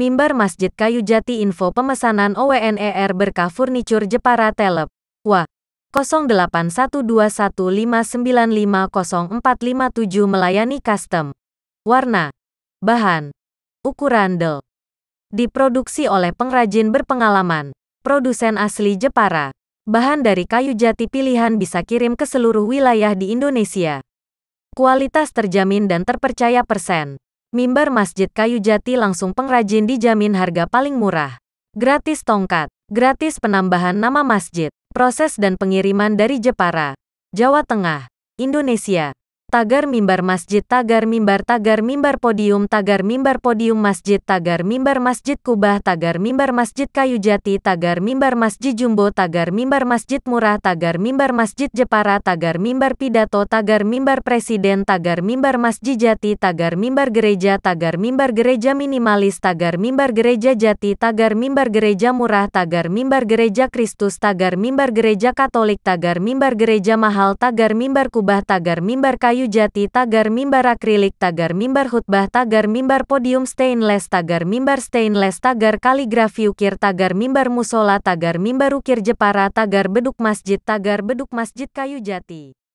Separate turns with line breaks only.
Mimbar Masjid Kayu Jati Info Pemesanan OWNER Berkah Furniture Jepara Telep. Wa. 081215950457 melayani custom. Warna. Bahan. Ukuran del. Diproduksi oleh pengrajin berpengalaman. Produsen asli Jepara. Bahan dari kayu jati pilihan bisa kirim ke seluruh wilayah di Indonesia. Kualitas terjamin dan terpercaya persen. Mimbar Masjid Kayu Jati langsung pengrajin dijamin harga paling murah. Gratis tongkat, gratis penambahan nama masjid, proses dan pengiriman dari Jepara, Jawa Tengah, Indonesia tagar mimbar masjid tagar mimbar tagar mimbar podium tagar mimbar podium masjid tagar mimbar masjid kubah tagar mimbar masjid kayu jati tagar mimbar masjid jumbo tagar mimbar masjid murah tagar mimbar masjid jepara tagar mimbar pidato tagar mimbar presiden tagar mimbar masjid jati tagar mimbar gereja tagar mimbar gereja minimalis tagar mimbar gereja jati tagar mimbar gereja murah tagar mimbar gereja Kristus tagar mimbar gereja Katolik tagar mimbar gereja mahal tagar mimbar kubah tagar mimbar kayu kayu jati tagar mimbar akrilik tagar mimbar khutbah tagar mimbar podium stainless tagar mimbar stainless tagar kaligrafi ukir tagar mimbar musola tagar mimbar ukir jepara tagar beduk masjid tagar beduk masjid kayu jati